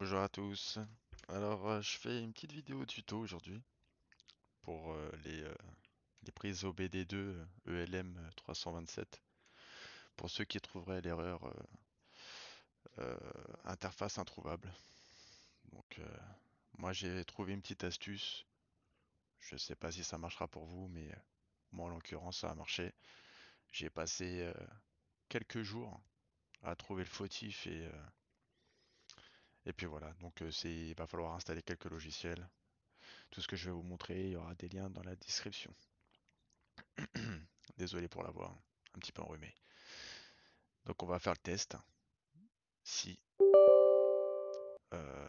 Bonjour à tous. Alors, euh, je fais une petite vidéo tuto aujourd'hui pour euh, les, euh, les, prises OBD2 ELM 327. Pour ceux qui trouveraient l'erreur interface introuvable. Donc, moi j'ai trouvé une petite astuce. Je sais pas si ça marchera pour vous, mais moi en l'occurrence ça a marché. J'ai passé quelques jours à trouver le fautif et et puis voilà, donc c'est, il va falloir installer quelques logiciels. Tout ce que je vais vous montrer, il y aura des liens dans la description. Désolé pour l'avoir un petit peu enrhumé. Donc on va faire le test. Si euh,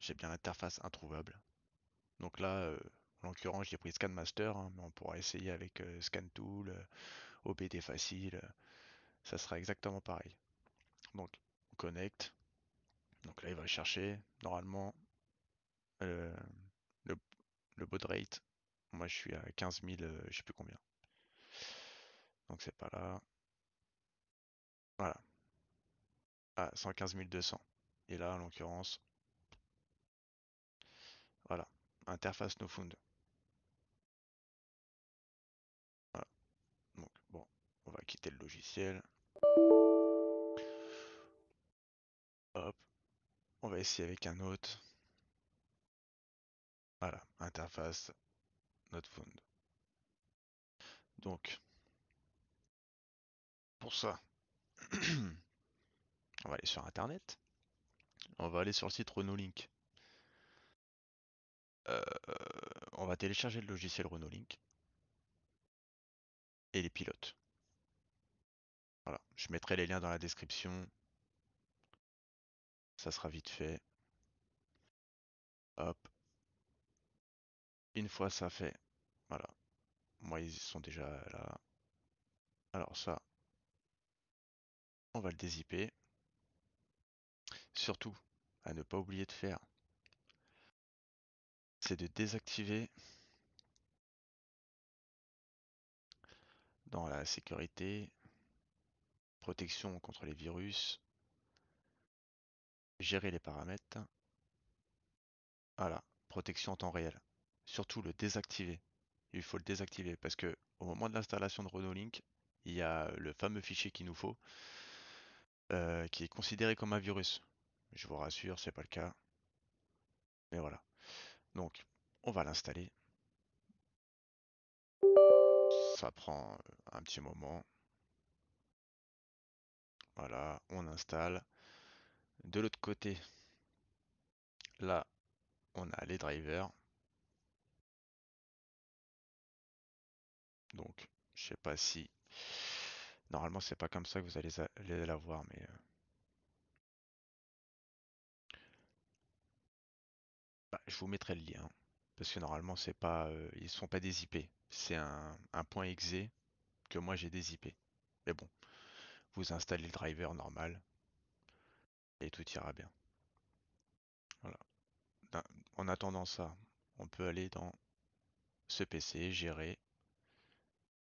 j'ai bien l'interface introuvable. Donc là, en l'occurrence, j'ai pris ScanMaster, hein, mais on pourra essayer avec ScanTool, euh, OBD Facile. Euh, ça sera exactement pareil. Donc, connect. connecte il va chercher. Normalement, le, le baud rate, moi je suis à 15 000, euh, je sais plus combien. Donc c'est pas là. Voilà. à 115 200. Et là, en l'occurrence, voilà. Interface no found. Voilà. Donc, bon, on va quitter le logiciel. On va essayer avec un autre. Voilà, interface not Donc, pour ça, on va aller sur Internet. On va aller sur le site Renault Link. Euh, on va télécharger le logiciel Link et les pilotes. Voilà, je mettrai les liens dans la description sera vite fait. Hop. Une fois ça fait. Voilà. Moi, ils sont déjà là. Alors ça, on va le dézipper. Surtout, à ne pas oublier de faire, c'est de désactiver dans la sécurité, protection contre les virus, Gérer les paramètres. Voilà, protection en temps réel. Surtout le désactiver. Il faut le désactiver parce que au moment de l'installation de Renault Link, il y a le fameux fichier qu'il nous faut euh, qui est considéré comme un virus. Je vous rassure, c'est pas le cas. Mais voilà. Donc, on va l'installer. Ça prend euh, un petit moment. Voilà, on installe. De l'autre côté, là, on a les drivers. Donc, je sais pas si... Normalement, c'est pas comme ça que vous allez la voir. mais... Euh. Bah, je vous mettrai le lien. Hein, parce que normalement, c'est pas, euh, ils ne sont pas des IP. C'est un, point exe que moi j'ai des IP. Mais bon, vous installez le driver normal, et tout ira bien. Voilà. En attendant ça, on peut aller dans ce PC, gérer,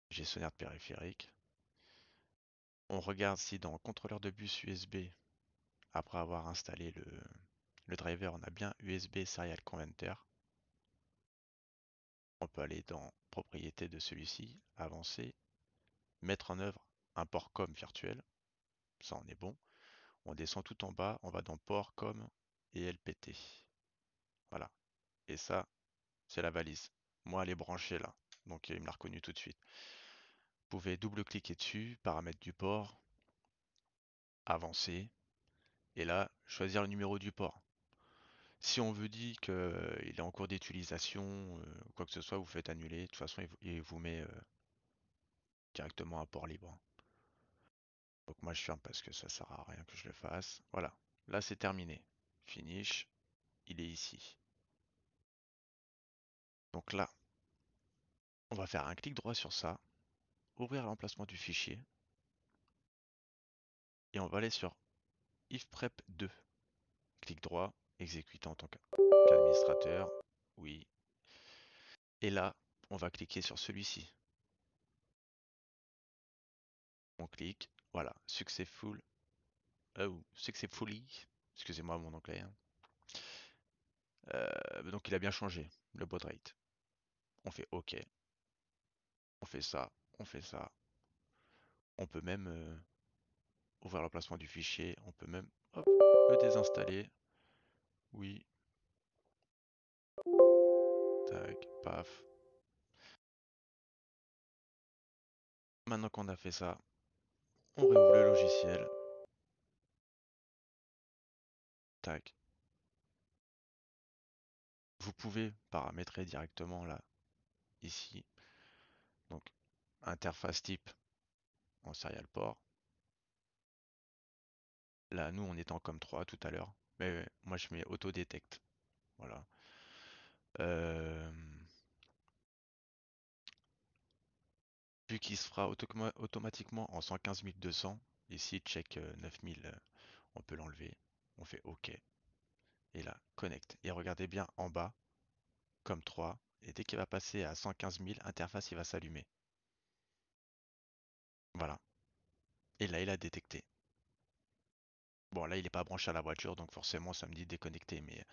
gestionnaire de périphérique. On regarde si dans contrôleur de bus USB, après avoir installé le, le driver, on a bien USB Serial Converter. On peut aller dans propriété de celui-ci, avancer, mettre en œuvre un port com virtuel, ça on est bon. On descend tout en bas, on va dans port, comme et LPT. Voilà. Et ça, c'est la valise. Moi, elle est branchée là. Donc, il me l'a reconnu tout de suite. Vous pouvez double-cliquer dessus, paramètres du port, avancer, et là, choisir le numéro du port. Si on vous dit qu'il euh, est en cours d'utilisation, euh, quoi que ce soit, vous faites annuler. De toute façon, il vous met euh, directement à port libre. Donc moi je ferme parce que ça sert à rien que je le fasse. Voilà, là c'est terminé. Finish, il est ici. Donc là, on va faire un clic droit sur ça, ouvrir l'emplacement du fichier, et on va aller sur ifprep 2. Clic droit, exécuter en tant qu'administrateur, oui. Et là, on va cliquer sur celui-ci. On clique, voilà, successful. Oh, successfully. Excusez-moi mon anglais. Hein. Euh, donc il a bien changé le baud rate. On fait OK. On fait ça, on fait ça. On peut même euh, ouvrir l'emplacement du fichier. On peut même hop, le désinstaller. Oui. Tac, paf. Maintenant qu'on a fait ça, on réouvre le logiciel. Tac. Vous pouvez paramétrer directement là, ici. Donc, interface type en serial port. Là, nous, on est en COM3 tout à l'heure. Mais moi, je mets auto détect Voilà. Euh... vu qu'il se fera automatiquement en 115 200, ici check 9000, on peut l'enlever, on fait OK, et là, connect. Et regardez bien en bas, comme 3, et dès qu'il va passer à 115 000, interface, il va s'allumer. Voilà. Et là, il a détecté. Bon, là, il n'est pas branché à la voiture, donc forcément, ça me dit déconnecté. mais euh,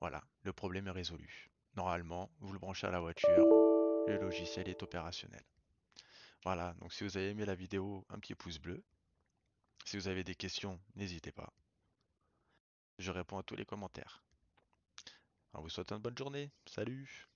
voilà, le problème est résolu. Normalement, vous le branchez à la voiture, le logiciel est opérationnel. Voilà, donc si vous avez aimé la vidéo, un petit pouce bleu. Si vous avez des questions, n'hésitez pas. Je réponds à tous les commentaires. On vous souhaite une bonne journée. Salut